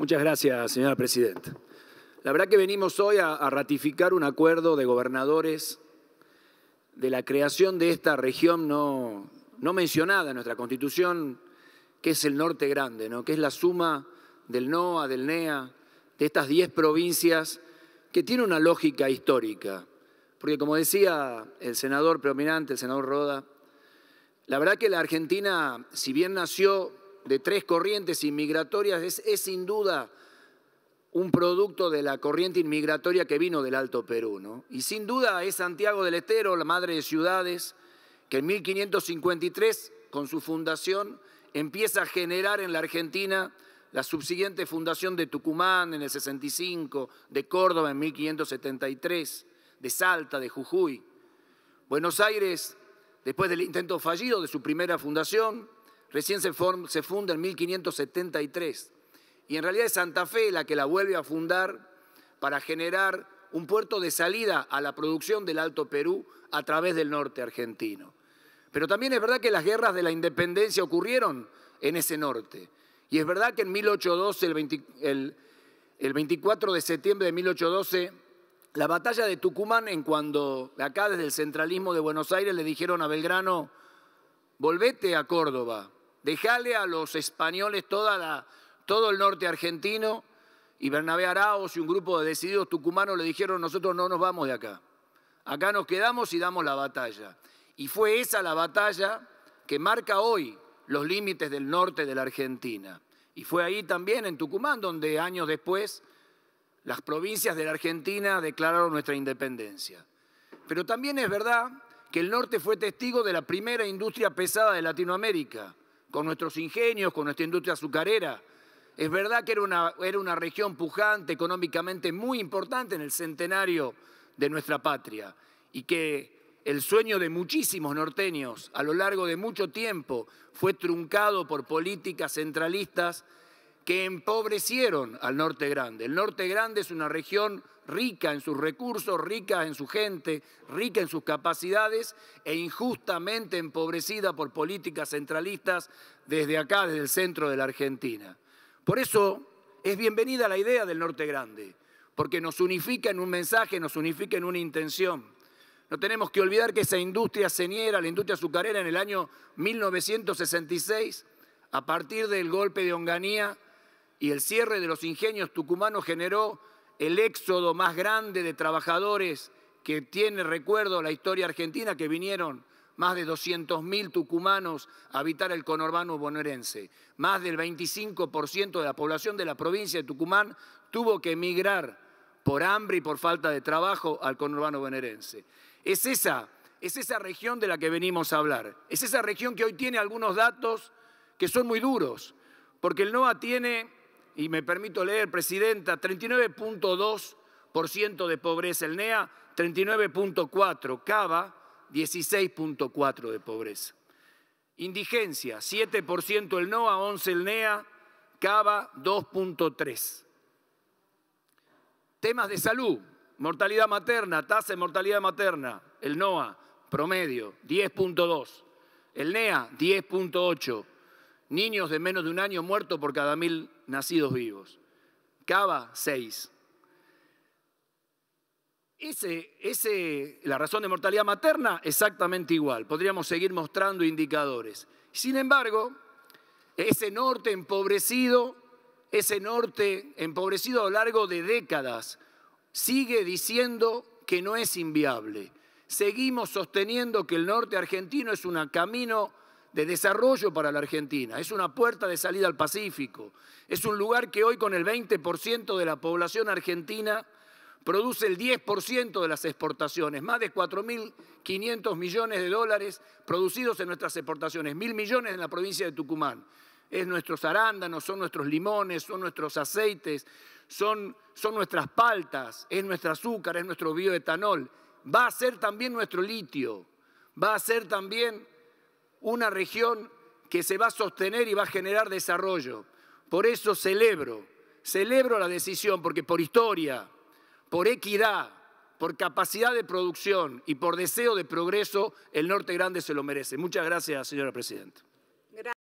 Muchas gracias, señora presidenta. La verdad que venimos hoy a, ratificar un acuerdo de gobernadores de la creación de esta región no, no mencionada en nuestra Constitución, que es el Norte Grande, ¿no? que es la suma del NOA, del NEA, de estas diez provincias, que tiene una lógica histórica. Porque como decía el senador predominante, el senador Roda, la verdad que la Argentina, si bien nació de tres corrientes inmigratorias es, sin duda un producto de la corriente inmigratoria que vino del Alto Perú. ¿no? Y sin duda es Santiago del Estero, la madre de ciudades, que en 1553, con su fundación, empieza a generar en la Argentina la subsiguiente fundación de Tucumán en el 65, de Córdoba en 1573, de Salta, de Jujuy. Buenos Aires, después del intento fallido de su primera fundación, recién se, funda en 1573. Y en realidad es Santa Fe la que la vuelve a fundar para generar un puerto de salida a la producción del Alto Perú a través del norte argentino. Pero también es verdad que las guerras de la independencia ocurrieron en ese norte. Y es verdad que en 1812, el, el 24 de septiembre de 1812, la batalla de Tucumán, en cuando acá desde el centralismo de Buenos Aires le dijeron a Belgrano, volvete a Córdoba, Dejale a los españoles toda todo el norte argentino y Bernabé Araos y un grupo de decididos tucumanos le dijeron, nosotros no nos vamos de acá. Acá nos quedamos y damos la batalla. Y fue esa la batalla que marca hoy los límites del norte de la Argentina. Y fue ahí también, en Tucumán, donde años después las provincias de la Argentina declararon nuestra independencia. Pero también es verdad que el norte fue testigo de la primera industria pesada de Latinoamérica, con nuestros ingenios, con nuestra industria azucarera. Es verdad que era una, era una región pujante, económicamente muy importante en el centenario de nuestra patria y que el sueño de muchísimos norteños a lo largo de mucho tiempo fue truncado por políticas centralistas que empobrecieron al Norte Grande. El Norte Grande es una región rica en sus recursos, rica en su gente, rica en sus capacidades e injustamente empobrecida por políticas centralistas desde acá, desde el centro de la Argentina. Por eso es bienvenida la idea del Norte Grande, porque nos unifica en un mensaje, nos unifica en una intención. No tenemos que olvidar que esa industria ceñera, la industria azucarera en el año 1966, a partir del golpe de Onganía, y el cierre de los ingenios tucumanos generó el éxodo más grande de trabajadores que tiene recuerdo la historia argentina, que vinieron más de 200.000 tucumanos a habitar el conurbano bonaerense. Más del 25% de la población de la provincia de Tucumán tuvo que emigrar por hambre y por falta de trabajo al conurbano bonaerense. Es esa, es esa región de la que venimos a hablar. Es esa región que hoy tiene algunos datos que son muy duros, porque el NOA tiene y me permito leer, Presidenta, 39.2% de pobreza, el NEA 39.4%, Cava 16.4% de pobreza. Indigencia, 7% el NOA, 11% el NEA, Cava 2.3%. Temas de salud, mortalidad materna, tasa de mortalidad materna, el NOA, promedio, 10.2%, el NEA, 10.8%, Niños de menos de un año muertos por cada mil nacidos vivos. Cava, seis. Ese, ese, la razón de mortalidad materna, exactamente igual. Podríamos seguir mostrando indicadores. Sin embargo, ese norte empobrecido, ese norte empobrecido a lo largo de décadas, sigue diciendo que no es inviable. Seguimos sosteniendo que el norte argentino es un camino de desarrollo para la Argentina, es una puerta de salida al Pacífico, es un lugar que hoy con el 20% de la población argentina produce el 10% de las exportaciones, más de 4.500 millones de dólares producidos en nuestras exportaciones, mil millones en la provincia de Tucumán. Es nuestros arándanos, son nuestros limones, son nuestros aceites, son, son nuestras paltas, es nuestro azúcar, es nuestro bioetanol. Va a ser también nuestro litio, va a ser también una región que se va a sostener y va a generar desarrollo. Por eso celebro, celebro la decisión, porque por historia, por equidad, por capacidad de producción y por deseo de progreso, el Norte Grande se lo merece. Muchas gracias, señora Presidenta.